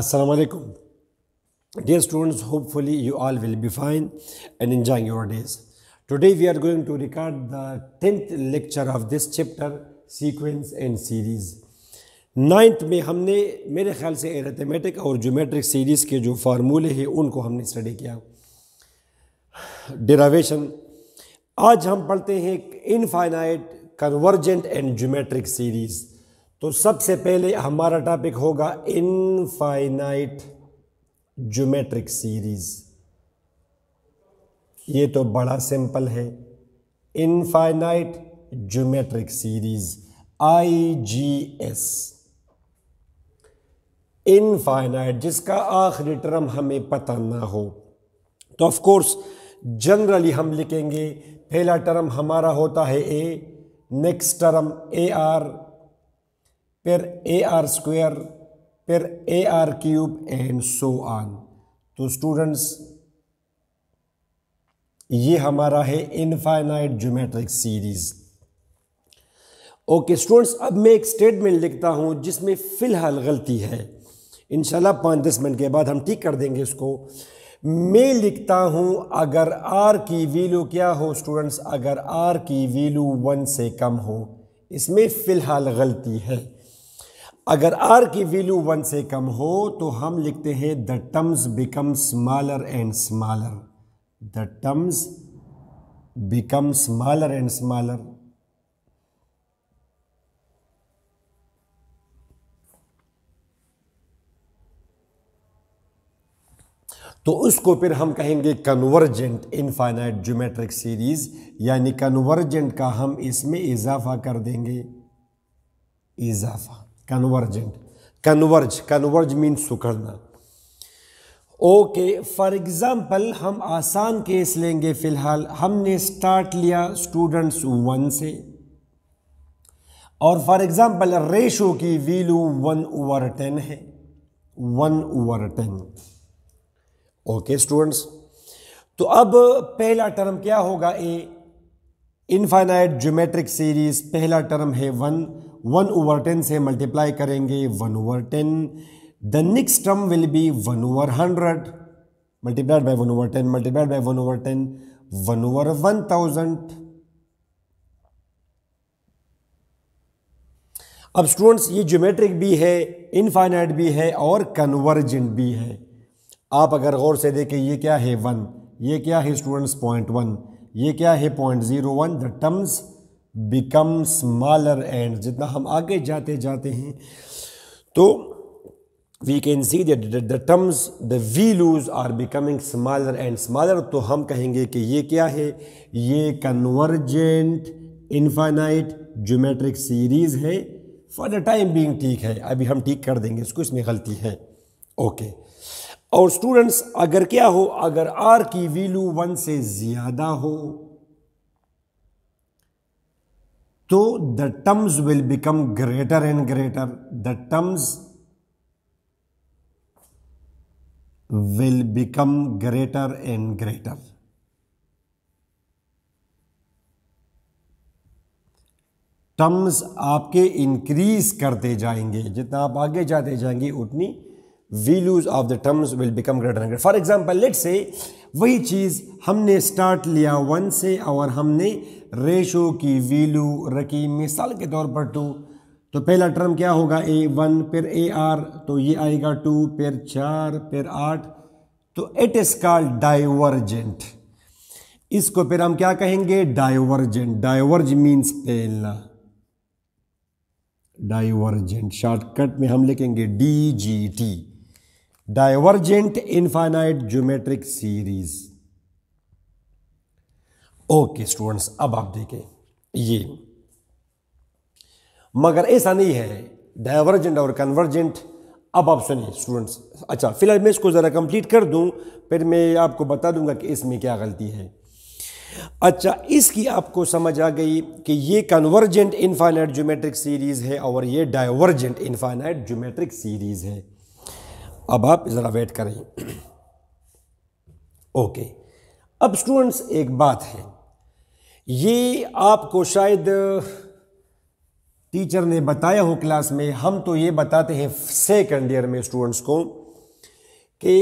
Assalamu alaikum. Dear students, hopefully you all will be fine and enjoying your days. Today we are going to record the 10th lecture of this chapter, Sequence and Series. 9th में हमने मेरे ख्याल से arithmetic और geometric series के जो formulae हैं उनको हमने study किया Derivation. आज हम पढ़ते हैं infinite, convergent and geometric series. तो सबसे पहले हमारा टॉपिक होगा इनफाइनाइट ज्योमेट्रिक सीरीज ये तो बड़ा सिंपल है infinite geometric series I G S infinite जिसका आखिरी टर्म हमें पता ना हो तो ऑफ कोर्स जनरली हम लिखेंगे पहला टर्म हमारा होता है a next term a r फिर ए आर स्क्वेयर फिर a r cube and so on तो स्टूडेंट्स ये हमारा है infinite geometric series okay students अब मैं एक स्टेटमेंट लिखता हूं जिसमें फ़िलहाल गलती है इनशाला पाँच दस मिनट के बाद हम ठीक कर देंगे इसको मैं लिखता हूं अगर आर की वैल्यू क्या हो स्टूडेंट्स अगर आर की वैल्यू वन से कम हो इसमें फ़िलहाल गलती है अगर आर की वैल्यू वन से कम हो तो हम लिखते हैं the terms become smaller and smaller the terms become smaller and smaller तो उसको फिर हम कहेंगे कन्वर्जेंट इनफाइनाइट ज्योमेट्रिक सीरीज यानी कन्वर्जेंट का हम इसमें इजाफा कर देंगे इजाफा convergent कन्वर्ज कन्वर्ज मीन सुखड़ना ओके फॉर एग्ज़ाम्पल हम आसान केस लेंगे फ़िलहाल हमने स्टार्ट लिया स्टूडेंट्स वन से और फॉर एग्ज़ाम्पल रेशो की वीलू वन ओवर टेन है one over ten okay students तो अब पहला टर्म क्या होगा ए इनफाइनाइट ज्योमेट्रिक सीरीज़ पहला टर्म है वन वन ओवर टेन से मल्टीप्लाई करेंगे one over ten the next term will be one over hundred multiplied multiplied one over ten multiplied multiplied one over ten one over one thousand अब students ये geometric भी है infinite भी है और convergent भी है आप अगर गौर से देखें ये क्या है वन ये क्या है स्टूडेंट्स पॉइंट वन ये क्या है point zero one the terms become smaller and जितना हम आगे जाते जाते हैं तो we can see the terms the values are becoming smaller and smaller तो हम कहेंगे कि ये क्या है ये कन्वर्जेंट इन्फानाइट जोमेट्रिक सीरीज़ है फॉर द टाइम बीइंग ठीक है अभी हम ठीक कर देंगे इसको इसमें गलती है ओके okay. और स्टूडेंट्स अगर क्या हो अगर आर की वैल्यू वन से ज़्यादा हो तो the terms will become greater and greater the terms will become greater and greater terms आपके इंक्रीज करते जाएंगे जितना आप आगे जाते जाएंगे उतनी values of the terms will become greater greater for example let say वही चीज़ हमने स्टार्ट लिया वन से और हमने रेशो की वैल्यू रखी मिसाल के तौर पर टू तो पहला टर्म क्या होगा ए वन फिर ए आर तो ये आएगा टू फिर चार फिर आठ तो इट इज़ कॉल्ड डाइवर्जेंट इसको फिर हम क्या कहेंगे डाइवर्जेंट डाइवर्ज मीन्स पहला डाइवर्जेंट शॉर्टकट में हम लिखेंगे D G T divergent infinite geometric series okay students अब आप देखें ये मगर ऐसा नहीं है डाइवर्जेंट और कन्वर्जेंट अब आप सुनिए स्टूडेंट्स अच्छा फिलहाल मैं इसको ज़रा कंप्लीट कर दूं फिर मैं आपको बता दूंगा कि इसमें क्या गलती है अच्छा इसकी आपको समझ आ गई कि ये कन्वर्जेंट इनफाइनाइट ज्योमेट्रिक सीरीज़ है और ये डाइवर्जेंट इनफाइनाइट ज्योमेट्रिक सीरीज़ है अब आप ज़रा वेट करें ओके अब स्टूडेंट्स एक बात है ये आपको शायद टीचर ने बताया हो क्लास में हम तो ये बताते हैं सेकेंड ईयर में स्टूडेंट्स को कि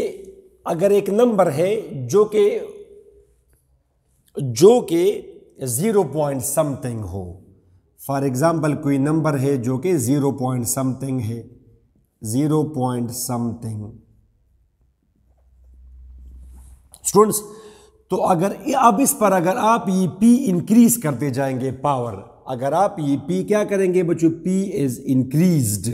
अगर एक नंबर है जो कि जो कि ज़ीरो पॉइंट समथिंग हो फॉर एग्ज़ाम्पल कोई नंबर है जो कि ज़ीरो पॉइंट समथिंग है जीरो पॉइंट समथिंग स्टूडेंट्स तो अगर अब इस पर अगर आप ये पी इंक्रीज करते जाएंगे पावर अगर आप ये पी क्या करेंगे बच्चों पी इज इंक्रीज्ड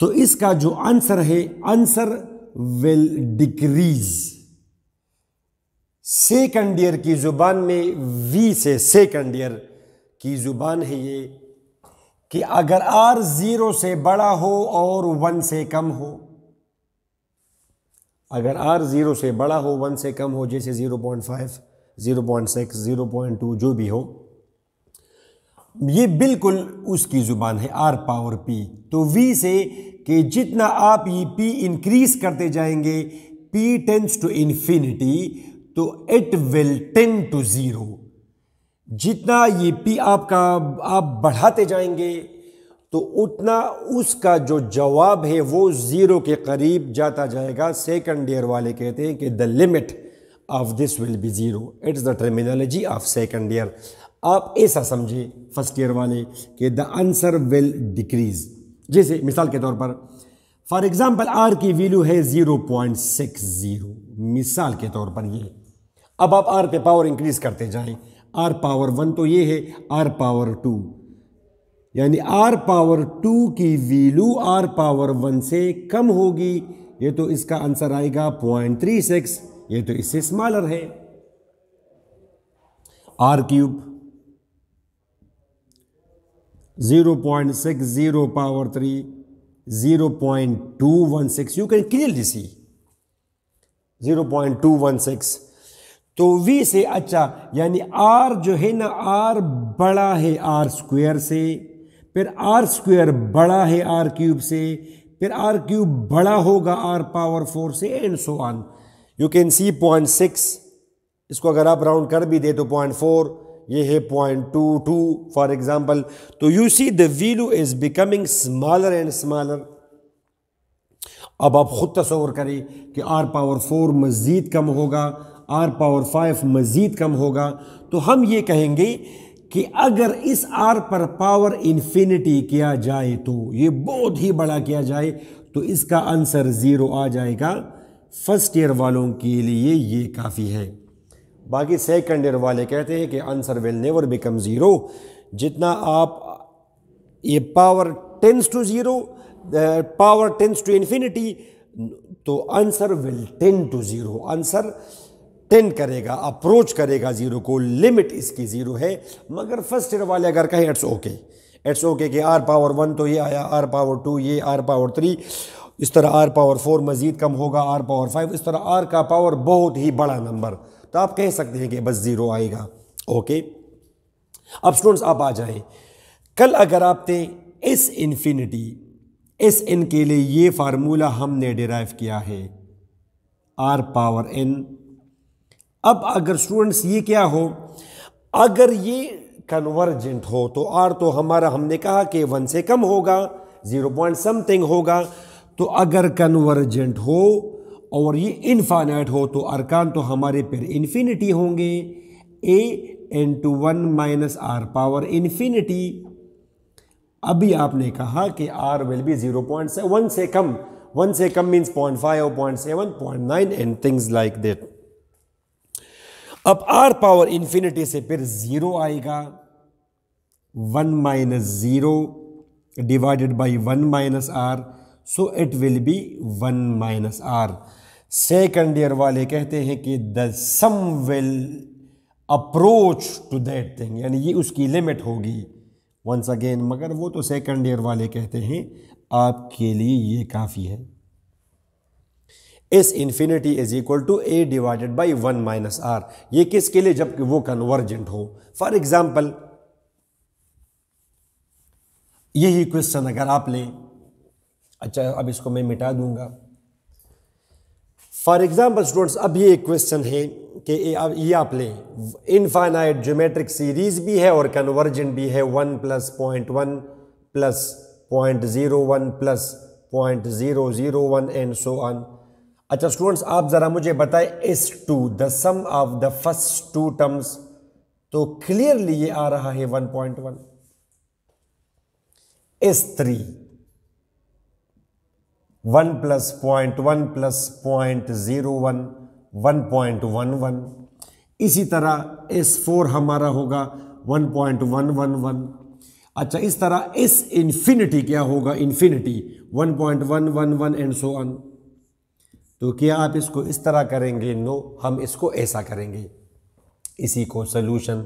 तो इसका जो आंसर है answer will decrease second year की जुबान में वी से सेकंड ईयर की जुबान है ये कि अगर आर ज़ीरो से बड़ा हो और वन से कम हो अगर आर ज़ीरो से बड़ा हो वन से कम हो जैसे zero point five zero point six zero point two जो भी हो ये बिल्कुल उसकी ज़ुबान है आर पावर पी तो वी से कि जितना आप ये पी इंक्रीज करते जाएंगे पी टेंस टू इन्फिनिटी तो it will tend to zero जितना ये पी आपका आप बढ़ाते जाएंगे तो उतना उसका जो जवाब है वो ज़ीरो के करीब जाता जाएगा सेकंड ईयर वाले कहते हैं कि the limit of this will be zero it's the terminology of second year आप ऐसा समझे फर्स्ट ईयर वाले कि द आंसर विल डिक्रीज जैसे मिसाल के तौर पर फॉर एग्ज़ाम्पल आर की वैल्यू है ज़ीरो पॉइंट सिक्स ज़ीरो मिसाल के तौर पर ये अब आप आर पे पावर इंक्रीज़ करते जाएँ आर पावर वन तो ये है आर पावर टू यानी आर पावर टू की वीलू आर पावर वन से कम होगी ये तो इसका आंसर आएगा पॉइंट थ्री सिक्स ये तो इससे स्मॉलर है r cube zero point six zero power three zero point two one six you can clearly see zero point two one six तो V से अच्छा यानी R जो है ना R बड़ा है आर स्क्वायर से फिर आर स्क्वायर बड़ा है आर क्यूब से फिर आर क्यूब बड़ा होगा आर पावर फोर से and so on you can see point six इसको अगर आप राउंड कर भी दे तो पॉइंट फोर ये है point two two for example तो you see the value is becoming smaller and smaller अब आप ख़ुद तस्वर करें कि आर पावर फोर मज़ीद कम होगा आर पावर फाइव मज़ीद कम होगा तो हम ये कहेंगे कि अगर इस आर पर पावर इन्फिनिटी किया जाए तो ये बहुत ही बड़ा किया जाए तो इसका आंसर ज़ीरो आ जाएगा फर्स्ट ईयर वालों के लिए ये काफ़ी है बाकी सेकंड ईयर वाले कहते हैं कि answer will never become zero जितना आप ये power tends to zero power tends to infinity तो answer will tend to zero answer tend करेगा अप्रोच करेगा ज़ीरो को लिमिट इसकी ज़ीरो है मगर फर्स्ट ईयर वाले अगर कहें इट्स ओके इट्स ओके कि आर पावर वन तो ये आया आर पावर टू ये आर पावर थ्री इस तरह आर पावर फोर मज़ीद कम होगा आर पावर फाइव इस तरह आर का पावर बहुत ही बड़ा नंबर तो आप कह सकते हैं कि बस ज़ीरो आएगा ओके अब स्टूडेंट्स आप आ जाए कल अगर आपने एस इन्फिनिटी एस इन के लिए ये फार्मूला हमने डिराइव किया है आर पावर एन अब अगर स्टूडेंट्स ये क्या हो अगर ये कन्वर्जेंट हो तो आर तो हमारा हमने कहा कि वन से कम होगा ज़ीरो पॉइंट समथिंग होगा तो अगर कन्वर्जेंट हो और ये इनफाइनाइट हो तो अरकान तो हमारे पर इन्फिनिटी होंगे a n to one minus r power infinity अभी आपने कहा कि r will be zero point one से कम वन से कम means point five point seven point nine and things like that अब आर पावर इन्फिनिटी से फिर ज़ीरो आएगा one minus zero divided by one minus r so it will be one minus r second year वाले कहते हैं कि the sum will approach to that thing यानी ये उसकी लिमिट होगी वंस अगेन मगर वो तो सेकेंड ईयर वाले कहते हैं आपके लिए ये काफ़ी है s infinity is equal to a divided by one minus r ये किसके लिए जबकि वो कन्वर्जेंट हो फॉर एग्जाम्पल यही क्वेश्चन अगर आप लें अच्छा अब इसको मैं मिटा दूंगा फॉर एग्जाम्पल स्टूडेंट्स अब ये एक क्वेश्चन है कि ये आप लें इनफाइनाइट ज्योमेट्रिक सीरीज भी है और कन्वर्जेंट भी है one plus point one plus point zero one plus point zero zero one and so on अच्छा स्टूडेंट्स आप ज़रा मुझे बताएं s two the sum of the first two terms तो क्लियरली ये आ रहा है 1.1 point one s three one plus point one plus point zero one one point one one इसी तरह एस फोर हमारा होगा one point one one one अच्छा इस तरह एस इन्फिनिटी क्या होगा infinity one point one one one and so on तो क्या आप इसको इस तरह करेंगे नो हम इसको ऐसा करेंगे इसी को सोल्यूशन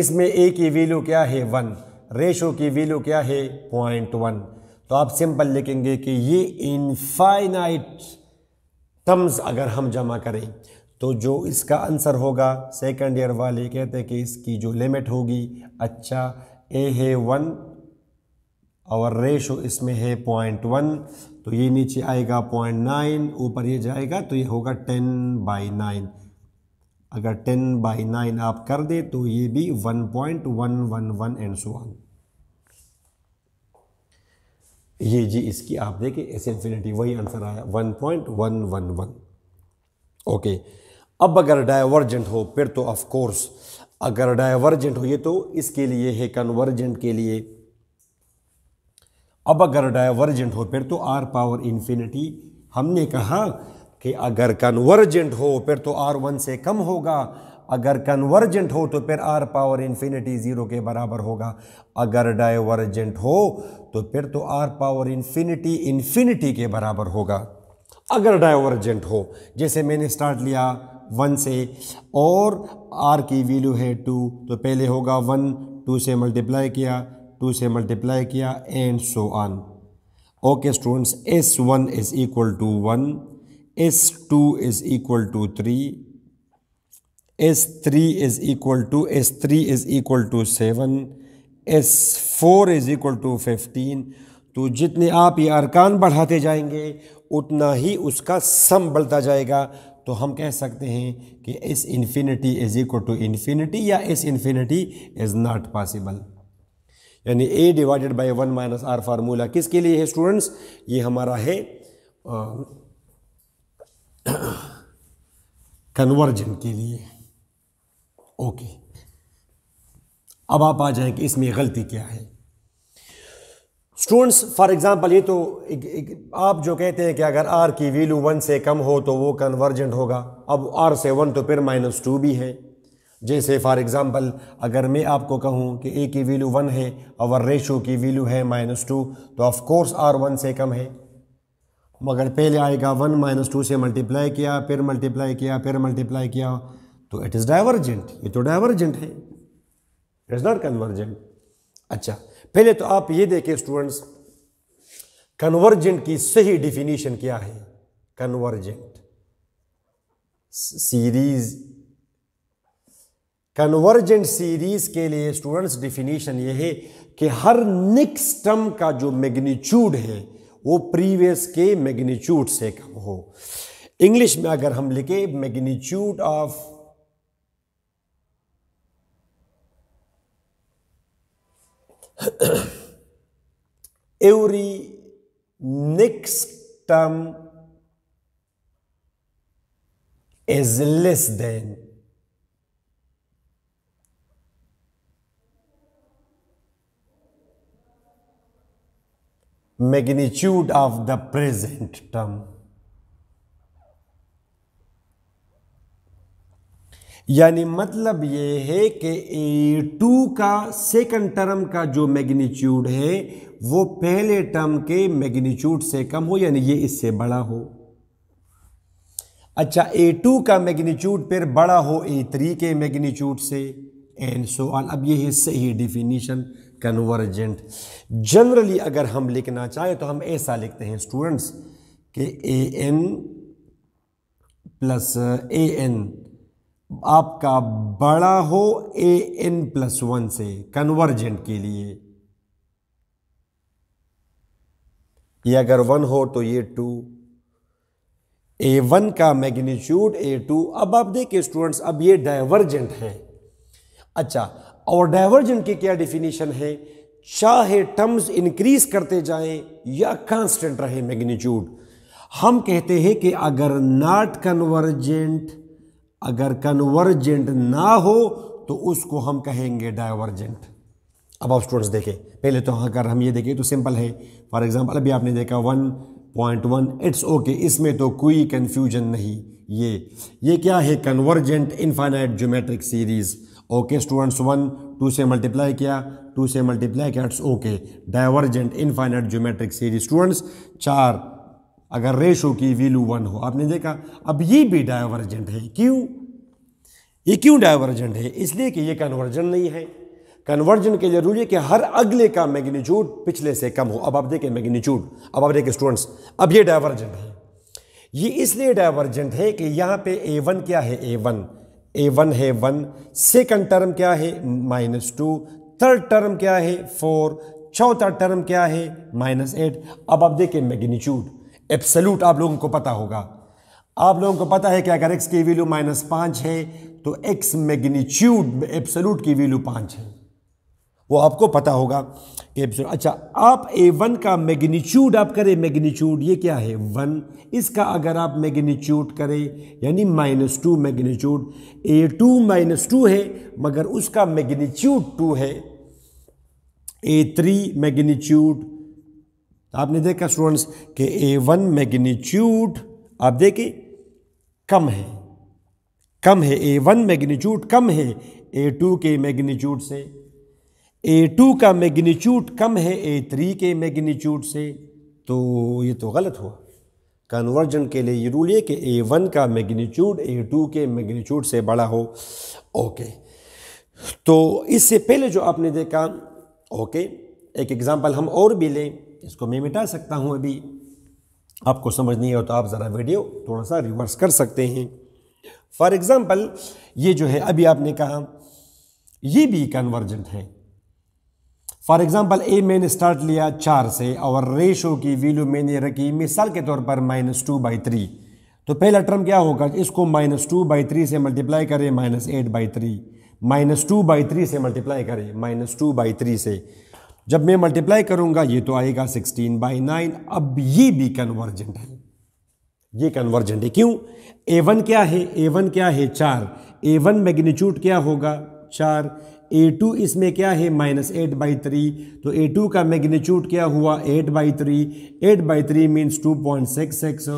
इसमें ए की वैल्यू क्या है वन रेशो की वैल्यू क्या है पॉइंट वन तो आप सिंपल लिखेंगे कि ये इनफाइनाइट टर्म्स अगर हम जमा करें तो जो इसका आंसर होगा सेकंड ईयर वाले कहते हैं कि इसकी जो लिमिट होगी अच्छा ए है वन और रेशो इसमें है पॉइंट वन तो ये नीचे आएगा पॉइंट नाइन ऊपर ये जाएगा तो ये होगा टेन बाई नाइन अगर टेन बाई नाइन आप कर दे तो ये भी one point one one one and so one ये जी इसकी आप देखें एस इन्फिनिटी वही आंसर आया one point one one one okay अब अगर डाइवर्जेंट हो फिर तो ऑफ कोर्स अगर डाइवर्जेंट हो ये तो इसके लिए है कन्वर्जेंट के लिए अब अगर डायवर्जेंट हो फिर तो आर पावर इन्फिनिटी हमने कहा कि अगर कन्वर्जेंट हो फिर तो आर वन से कम होगा अगर कन्वर्जेंट हो तो फिर आर पावर इन्फिनिटी ज़ीरो के बराबर होगा अगर डायवर्जेंट हो तो फिर तो आर पावर इन्फिनिटी इन्फिनिटी के बराबर होगा अगर डायवर्जेंट हो जैसे मैंने स्टार्ट लिया वन से और आर की वैल्यू है टू तो पहले होगा वन टू से मल्टीप्लाई किया टू से मल्टीप्लाई किया and so on okay students s one is equal to one s two is equal to three s three is equal to s three is equal to seven s four is equal to fifteen तो जितने आप ये अरकान बढ़ाते जाएंगे उतना ही उसका सम बढ़ता जाएगा तो हम कह सकते हैं कि s infinity is equal to infinity या s infinity is not possible यानी a divided by one minus r formula किसके लिए है स्टूडेंट्स ये हमारा है कन्वर्जन के लिए ओके अब आप आ जाएं कि इसमें गलती क्या है स्टूडेंट्स फॉर एग्जांपल ये तो एक, एक, आप जो कहते हैं कि अगर आर की वैल्यू वन से कम हो तो वो कन्वर्जेंट होगा अब आर से वन तो फिर माइनस टू भी है जैसे फॉर एग्ज़ाम्पल अगर मैं आपको कहूं कि ए की वैल्यू वन है और रेशो की वैल्यू है माइनस टू तो ऑफ़ कोर्स आर वन से कम है मगर पहले आएगा वन माइनस टू से मल्टीप्लाई किया फिर मल्टीप्लाई किया फिर मल्टीप्लाई किया तो इट इज़ डाइवर्जेंट ये तो डाइवर्जेंट है इट इज़ नॉट कन्वर्जेंट अच्छा पहले तो आप ये देखें स्टूडेंट्स कन्वर्जेंट की सही डिफिनीशन क्या है कन्वर्जेंट सीरीज़ कन्वर्जेंट सीरीज के लिए स्टूडेंट्स डिफिनीशन ये है कि हर नेक्स्ट टर्म का जो मैग्नीट्यूड है वो प्रीवियस के मैग्नीट्यूड से कम हो इंग्लिश में अगर हम लिखे magnitude of every next term is less than magnitude of the present term यानी मतलब ये है कि ए टू का सेकंड टर्म का जो मैग्नीट्यूड है वो पहले टर्म के मैग्नीट्यूड से कम हो यानी ये इससे बड़ा हो अच्छा ए टू का मैग्नीट्यूड फिर बड़ा हो ए थ्री के मैग्नीट्यूड से एंड सो ऑन अब ये है सही डिफिनीशन कन्वर्जेंट जनरली अगर हम लिखना चाहें तो हम ऐसा लिखते हैं स्टूडेंट्स कि a n plus a n आपका बड़ा हो ए एन प्लस वन से कन्वर्जेंट के लिए ये अगर वन हो तो ये टू ए वन का मैग्नीट्यूड ए टू अब आप देखिए स्टूडेंट्स अब ये डाइवर्जेंट है अच्छा और डाइवर्जेंट की क्या डिफिनीशन है चाहे टर्म्स इंक्रीज करते जाएं या कांस्टेंट रहे मैग्नीट्यूड हम कहते हैं कि अगर नॉट कन्वर्जेंट अगर कन्वर्जेंट ना हो तो उसको हम कहेंगे डाइवर्जेंट अब आप स्टूडेंट्स देखें पहले तो अगर हम ये देखें तो सिंपल है फॉर एग्जांपल अभी आपने देखा one point one it's okay इसमें तो कोई कन्फ्यूजन नहीं ये ये क्या है convergent infinite geometric series okay students one two से मल्टीप्लाई किया टू से मल्टीप्लाई किया it's okay divergent infinite geometric series students चार अगर रेशो की वीलू वन हो आपने देखा अब ये भी डाइवर्जेंट है क्यों ये क्यों डाइवर्जेंट है इसलिए कि ये कन्वर्जन नहीं है कन्वर्जन के जरूरी है कि हर अगले का मैग्नीट्यूड पिछले से कम हो अब आप देखें मैग्नीट्यूड अब आप देखें स्टूडेंट्स अब ये डाइवर्जेंट है ये इसलिए डाइवर्जेंट है कि यहाँ पे ए वन क्या है ए वन ए वन है वन सेकंड टर्म क्या है माइनस टू थर्ड टर्म क्या है फोर चौथा टर्म क्या है माइनस एट अब आप देखें मैग्नीट्यूड एप्सल्यूट आप लोगों को पता होगा आप लोगों को पता है कि अगर एक्स की वैल्यू माइनस पाँच है तो एक्स मैग्नीट्यूड एब्सलूट की वैल्यू पाँच है वो आपको पता होगा कि अच्छा आप ए वन का मैग्नीट्यूड आप करें मैग्नीट्यूड ये क्या है वन इसका अगर आप मैग्नीट्यूड करें यानी minus two magnitude a two minus two है मगर उसका मैग्नीट्यूड टू है ए थ्री मैग्नीट्यूड आपने देखा स्टूडेंट्स कि ए वन मैग्नीट्यूड आप देखें कम है कम है ए वन मैग्नीट्यूड कम है ए टू के मैग्नीट्यूड से ए टू का मैग्नीट्यूड कम है ए थ्री के मैग्नीट्यूड से तो ये तो गलत हुआ कन्वर्जन के लिए ये रूल ये कि ए वन का मैग्नीट्यूड ए टू के मैग्नीट्यूड से बड़ा हो ओके तो इससे पहले जो आपने देखा ओके एक एग्ज़ाम्पल हम और भी लें इसको मैं मिटा सकता हूँ अभी आपको समझ नहीं है तो आप ज़रा वीडियो थोड़ा सा रिवर्स कर सकते हैं फॉर एग्ज़ाम्पल ये जो है अभी आपने कहा ये भी कन्वर्जेंट है फॉर एग्ज़ाम्पल ए मैंने स्टार्ट लिया चार से और रेशो की वैल्यू मैंने रखी मिसाल के तौर पर माइनस टू बाई थ्री तो पहला टर्म क्या होगा इसको माइनस टू बाई थ्री से मल्टीप्लाई करें minus eight by three minus two by three से मल्टीप्लाई करें माइनस टू बाई थ्री से जब मैं मल्टीप्लाई करूंगा ये तो आएगा सिक्सटीन बाई नाइन अब ये भी कन्वर्जेंट है ये कन्वर्जेंट है क्यों ए वन क्या है ए वन क्या है चार ए वन मैग्नीट्यूड क्या होगा चार ए टू इसमें क्या है माइनस एट बाई थ्री तो ए टू का मैग्नीट्यूड क्या हुआ eight by three eight by three means two point six six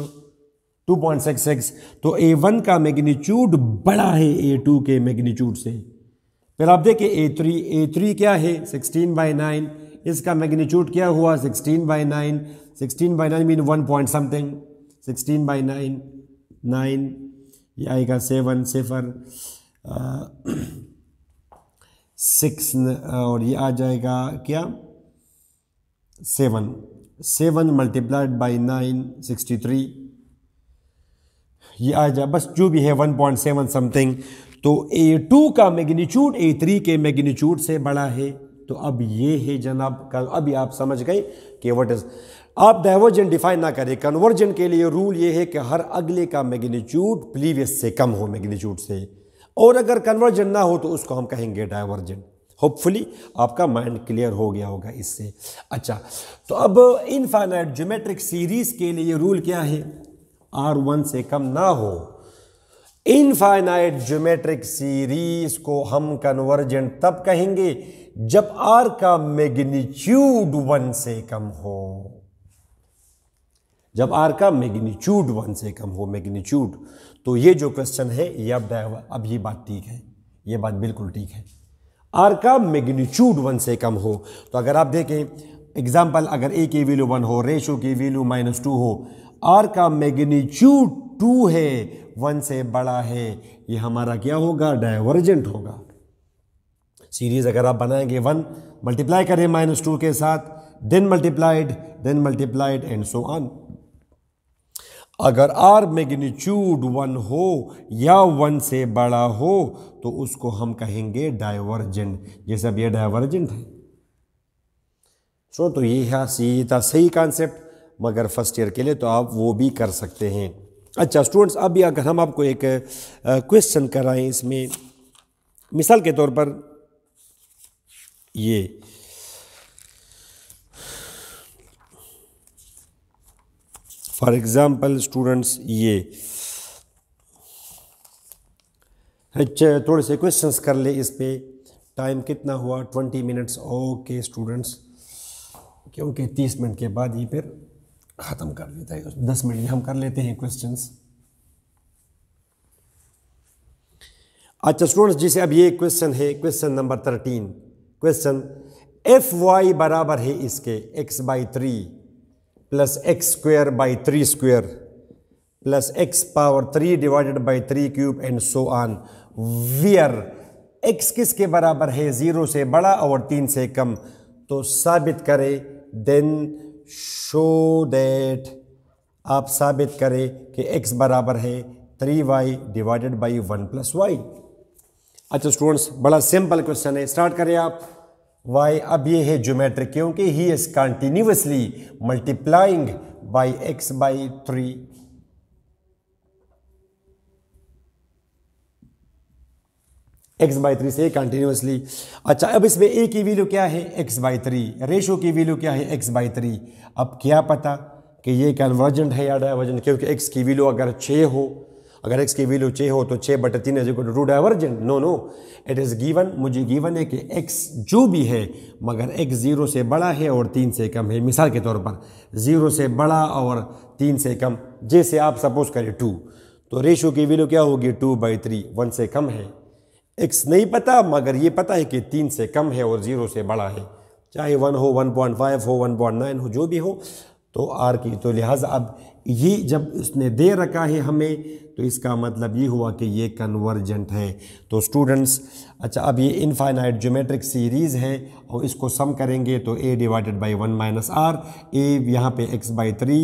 two point six six तो ए वन का मैग्नीट्यूड बड़ा है ए टू के मैग्नीट्यूड से फिर आप देखिए ए थ्री ए थ्री क्या है सिक्सटीन बाई नाइन इसका मैग्नीट्यूड क्या हुआ sixteen by nine sixteen by nine mean one point something sixteen by nine nine ये आएगा सेवन सिफर सिक्स और ये आ जाएगा क्या seven seven multiplied by nine sixty three ये आ जाए बस जो भी है वन पॉइंट सेवन समथिंग तो ए टू का मैग्नीट्यूड ए थ्री के मैग्नीट्यूड से बड़ा है तो अब ये है जनाब का अभी आप समझ गए कि वट इज़ आप डाइवर्जन डिफाइन ना करें कन्वर्जन के लिए रूल ये है कि हर अगले का मैग्नीट्यूड प्रीवियस से कम हो मैग्नीट्यूड से और अगर कन्वर्जन ना हो तो उसको हम कहेंगे डाइवर्जेंट होपफुली आपका माइंड क्लियर हो गया होगा इससे अच्छा तो अब इनफाइनाइट ज्योमेट्रिक सीरीज के लिए रूल क्या है आर वन से कम ना हो इनफाइनाइट ज्योमेट्रिक सीरीज को हम कन्वर्जेंट तब कहेंगे जब आर का मैग्नीट्यूड वन से कम हो जब आर का मैग्नीट्यूड वन से कम हो मैग्नीट्यूड तो ये जो क्वेश्चन है ये अब अब ये बात ठीक है ये बात बिल्कुल ठीक है आर का मैग्नीट्यूड वन से कम हो तो अगर आप देखें एग्जाम्पल अगर ए की वैल्यू वन हो रेशो की वैल्यू माइनस टू हो आर का मैग्नीट्यूड टू है वन से बड़ा है ये हमारा क्या होगा डाइवर्जेंट होगा सीरीज अगर आप बनाएंगे वन मल्टीप्लाई करें माइनस टू के साथ then multiplied then multiplied and so on अगर आर मैग्नीट्यूड वन हो या वन से बड़ा हो तो उसको हम कहेंगे डाइवर्जेंट जैसे अब ये डाइवर्जेंट है सो तो ये है सही था सही कॉन्सेप्ट मगर फर्स्ट ईयर के लिए तो आप वो भी कर सकते हैं अच्छा स्टूडेंट्स अभी अगर हम आपको एक क्वेश्चन कराएं इसमें मिसाल के तौर पर ये फॉर एग्ज़ाम्पल स्टूडेंट्स ये अच्छा, थोड़े से क्वेश्चंस कर ले इस पर टाइम कितना हुआ ट्वेंटी मिनट्स ओके स्टूडेंट्स क्योंकि तीस मिनट के बाद ही फिर ख़त्म कर लेता है दस मिनट हम कर लेते हैं क्वेश्चंस अच्छा स्टूडेंट्स जिसे अब ये क्वेश्चन है question number thirteen question f y बराबर है इसके x by three plus x square by three square plus x power three divided by three cube and so on where x किस के बराबर है ज़ीरो से बड़ा और तीन से कम तो साबित करें देन शो दैट आप साबित करें कि x बराबर है three y divided by one plus y अच्छा स्टूडेंट्स बड़ा सिंपल क्वेश्चन है स्टार्ट करें आप वाई अब ये है ज्योमेट्रिक क्योंकि he is continuously multiplying by x by three x by three से कंटिन्यूसली अच्छा अब इसमें ए की वैल्यू क्या है एक्स बाई थ्री रेशो की वैल्यू क्या है एक्स बाई थ्री अब क्या पता कि ये कन्वर्जेंट है या डाइवर्जेंट क्योंकि एक्स की वैल्यू अगर छः हो अगर एक्स की वैल्यू छः हो तो छः बटे तीन is two divergent no no it is given मुझे गिवन है कि एक्स जो भी है मगर एक्स ज़ीरो से बड़ा है और तीन से कम है मिसाल के तौर पर ज़ीरो से बड़ा और तीन से कम जैसे आप सपोज करें टू तो रेशो की वैल्यू क्या होगी टू बाई थ्री वन से कम है एक्स नहीं पता मगर ये पता है कि तीन से कम है और ज़ीरो से बड़ा है चाहे वन हो वन पॉइंट फाइव हो वन पॉइंट नाइन हो जो भी हो तो आर की तो लिहाजा अब ये जब इसने दे रखा है हमें तो इसका मतलब ये हुआ कि ये कन्वर्जेंट है तो स्टूडेंट्स अच्छा अब ये इनफाइनाइट जोमेट्रिक सीरीज़ है और इसको सम करेंगे तो a divided by one minus r a यहाँ पे एक्स बाई थ्री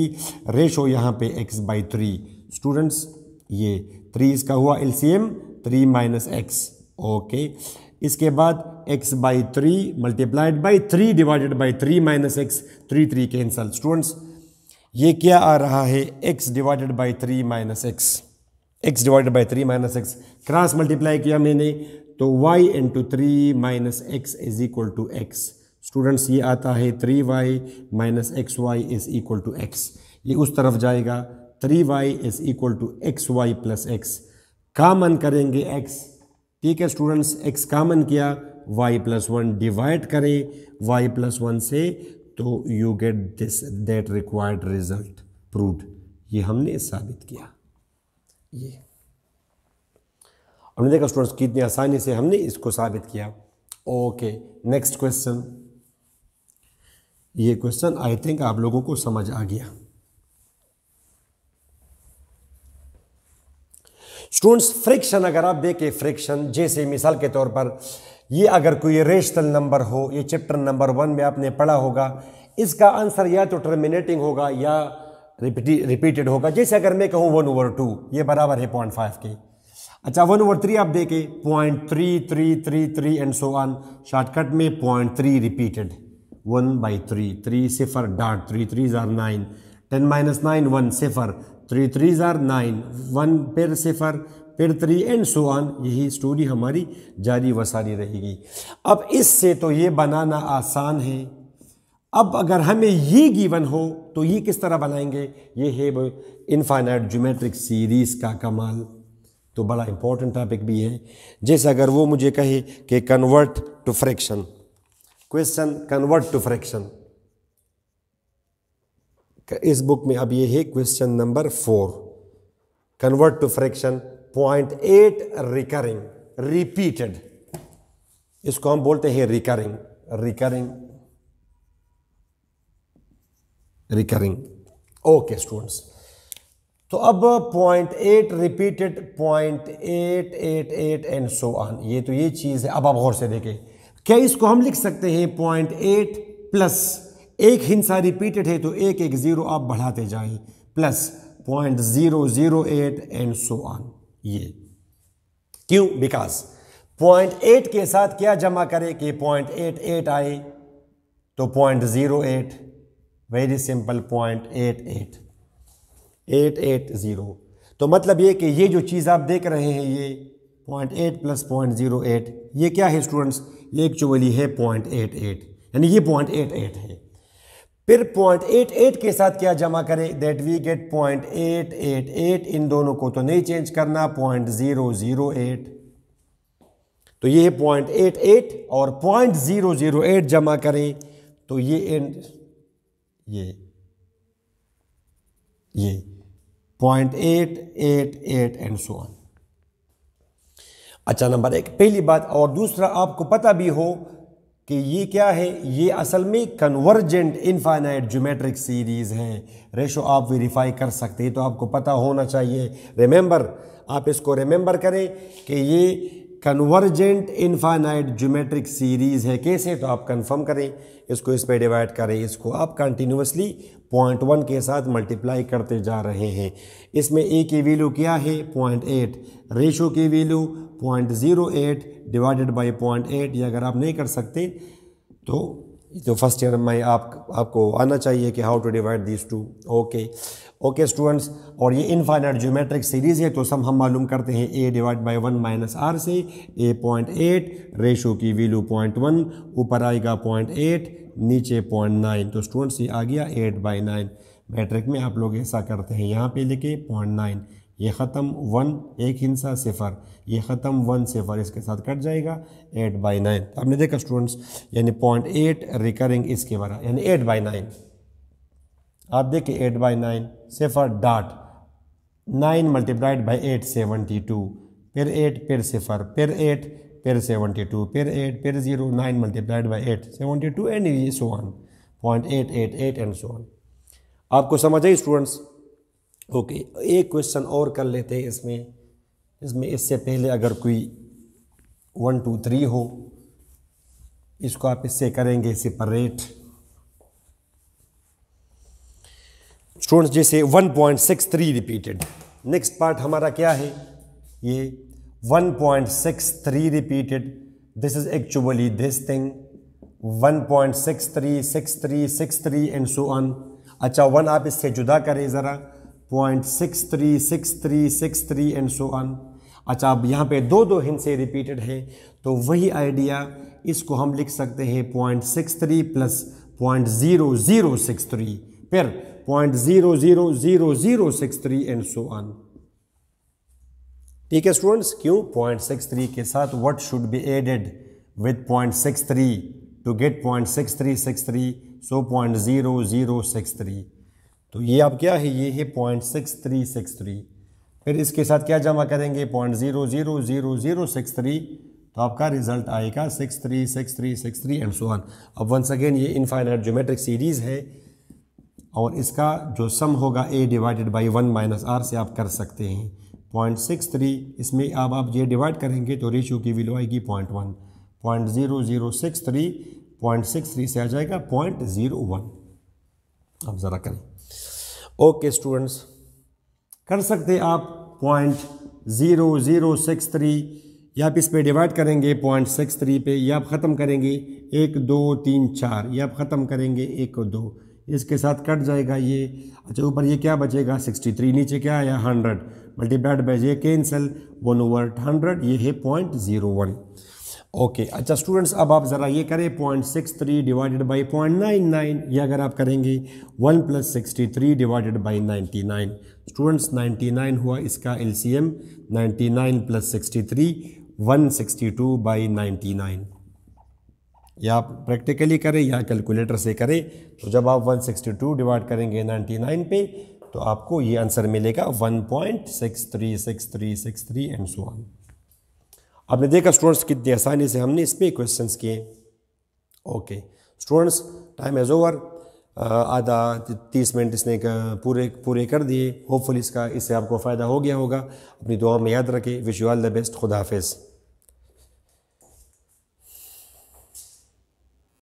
रेशो यहाँ पे एक्स बाई थ्री स्टूडेंट्स ये थ्री इसका हुआ L C M three minus x okay इसके बाद x by three multiplied by three divided by three minus x three three cancel students ये क्या आ रहा है x divided by three minus x x divided by three minus x cross multiply किया मैंने तो y into three minus x is equal to x students ये आता है three y minus x y is equal to x ये उस तरफ जाएगा three y is equal to x y plus x common करेंगे x ठीक है स्टूडेंट्स x कामन किया y प्लस वन डिवाइड करें y प्लस वन से तो you get this that required result proved ये हमने साबित किया ये हमने देखा स्टूडेंट्स कितनी आसानी से हमने इसको साबित किया ओके नेक्स्ट क्वेश्चन ये क्वेश्चन आई थिंक आप लोगों को समझ आ गया स्टूडेंट्स फ्रिक्शन अगर आप देखें फ्रिक्शन जैसे मिसाल के तौर पर ये अगर कोई रेशनल नंबर हो ये चैप्टर नंबर वन में आपने पढ़ा होगा इसका आंसर या तो टर्मिनेटिंग होगा या रिपीटेड होगा जैसे अगर मैं कहूँ वन ओवर टू ये बराबर है पॉइंट फाइव के अच्छा वन ओवर थ्री आप देखें point three three three three and so on shortcut में point three repeated one by three three सिफर डॉट थ्री थ्री ज़ार nine ten minus nine one सिफर थ्री थ्री ज़ार nine one फिर सिफर फिर थ्री एंड सो ऑन यही story हमारी जारी वसारी रहेगी अब इससे तो ये बनाना आसान है अब अगर हमें ये गिवन हो तो ये किस तरह बनाएंगे ये है इनफाइनाइट जोमेट्रिक सीरीज़ का कमाल तो बड़ा इंपॉर्टेंट टॉपिक भी है जैसे अगर वो मुझे कहे कि convert to fraction question convert to fraction इस बुक में अब ये है question number four convert to fraction point eight recurring repeated इसको हम बोलते हैं recurring recurring recurring okay students तो अब point eight repeated point eight eight eight and so on ये तो ये चीज़ है अब आप गौर से देखें क्या इसको हम लिख सकते हैं पॉइंट एट प्लस एक हिंसा रिपीटेड है तो एक एक ज़ीरो आप बढ़ाते जाएं plus point zero zero eight and so on ये क्यों बिकॉज पॉइंट एट के साथ क्या जमा करें कि पॉइंट एट एट आए तो point zero eight very simple point eight eight eight eight zero तो मतलब ये कि ये जो चीज़ आप देख रहे हैं ये point eight plus point zero eight ये क्या है स्टूडेंट्स ये एक्चुअली है पॉइंट एट एट यानी ये पॉइंट एट एट है फिर पॉइंट एट एट के साथ क्या जमा करें that we get point eight eight eight इन दोनों को तो नहीं चेंज करना पॉइंट जीरो जीरो एट तो ये पॉइंट एट एट और पॉइंट जीरो जीरो एट जमा करें तो ये एंड ये ये point eight eight eight and so on अच्छा नंबर एक पहली बात और दूसरा आपको पता भी हो कि ये क्या है ये असल में कन्वर्जेंट इनफाइनाइट जोमेट्रिक सीरीज़ है रेशो आप वेरीफाई कर सकते हैं तो आपको पता होना चाहिए रिमेंबर आप इसको रिमेंबर करें कि ये कन्वर्जेंट इनफाइनाइट जोमेट्रिक सीरीज़ है कैसे तो आप कंफर्म करें इसको इस पर डिवाइड करें इसको आप कंटिन्यूसली पॉइंट वन के साथ मल्टीप्लाई करते जा रहे हैं इसमें ए की वैल्यू क्या है पॉइंट एट रेशो की value point zero eight divided by point eight ये अगर आप नहीं कर सकते तो तो फर्स्ट ईयर में आप आपको आना चाहिए कि how to divide this two okay okay students और ये इनफाइनाइट ज्योमेट्रिक सीरीज़ है तो सम हम मालूम करते हैं a divide by one minus are से ए पॉइंट एट रेशो की वैल्यू पॉइंट वन ऊपर आएगा पॉइंट एट नीचे पॉइंट नाइन तो स्टूडेंट्स ये आ गया एट बाई नाइन मैट्रिक में आप लोग ऐसा करते हैं यहाँ पे लिखे पॉइंट नाइन ये ख़त्म वन एक हिंसा सिफर ये ख़त्म वन सिफर इसके साथ कट जाएगा एट बाई नाइन आपने देखा स्टूडेंट्स यानी पॉइंट एट रिकरिंग इसके बारा यानी एट बाई नाइन आप देखिए एट बाई नाइन सिफर dot nine multiplied by eight seventy two फिर एट फिर सिफर फिर एट फिर सेवेंटी टू फिर एट फिर zero nine multiplied by eight seventy two and ये so on point eight eight eight and so on आपको समझ आई स्टूडेंट्स ओके एक क्वेश्चन और कर लेते हैं इसमें इसमें इससे पहले अगर कोई वन टू थ्री हो इसको आप इससे करेंगे सेपरेट स्टूडेंट्स जैसे 1.63 रिपीटेड नेक्स्ट पार्ट हमारा क्या है ये 1.63 repeated. This is actually this thing. 1.63, 63, three and so on. अच्छा वन आप इससे जुदा करें ज़रा point six three six three six three and so on अच्छा अब यहाँ पर दो दो हिंसे रिपीटेड हैं तो वही आइडिया इसको हम लिख सकते हैं point six three plus point zero zero six three फिर point zero zero zero zero six three and so on ठीक है स्टूडेंट्स क्यों पॉइंट सिक्स थ्री के साथ what should be added with point six three to get point six three six three so point zero zero six three तो ये आप क्या है ये है point six three six three फिर इसके साथ क्या जमा करेंगे point zero zero zero zero six three तो आपका रिजल्ट आएगा six three six three six three and so on अब वंस अगेन ये इनफाइनाइट ज्योमेट्रिक सीरीज़ है और इसका जो सम होगा A divided by one minus are से आप कर सकते हैं पॉइंट सिक्स थ्री इसमें अब आप ये डिवाइड करेंगे तो रेशियो की वैल्यू आएगी point one point zero zero six three point six three से आ जाएगा पॉइंट ज़ीरो वन अब ज़रा करें ओके स्टूडेंट्स कर सकते आप point zero zero six three या आप इस पर डिवाइड करेंगे पॉइंट सिक्स थ्री पे या आप ख़त्म करेंगे एक दो तीन चार या आप ख़त्म करेंगे एक दो इसके साथ कट जाएगा ये अच्छा ऊपर ये क्या बचेगा 63 नीचे क्या आया 100 मल्टीप्लाइड बाय ये कैंसल वन ओवर हंड्रेड ये है पॉइंट जीरो वन ओके अच्छा स्टूडेंट्स अब आप ज़रा ये करें point six three divided by point nine nine ये अगर आप करेंगे one plus sixty three divided by ninety nine students ninety nine हुआ इसका L C M ninety nine plus sixty three one sixty two by ninety nine या आप practically करें या कैलकुलेटर से करें तो जब आप 162 डिवाइड करेंगे 99 पे तो आपको ये आंसर मिलेगा 1.636363 एंड सो ऑन आपने देखा स्टूडेंट्स कितनी आसानी से हमने इस पर क्वेश्चन किए okay students time is over आधा तीस मिनट इसने पूरे पूरे कर दिए होपफुल इसका इससे आपको फ़ायदा हो गया होगा अपनी दुआ में याद रखें wish you all the best खुदाफिज़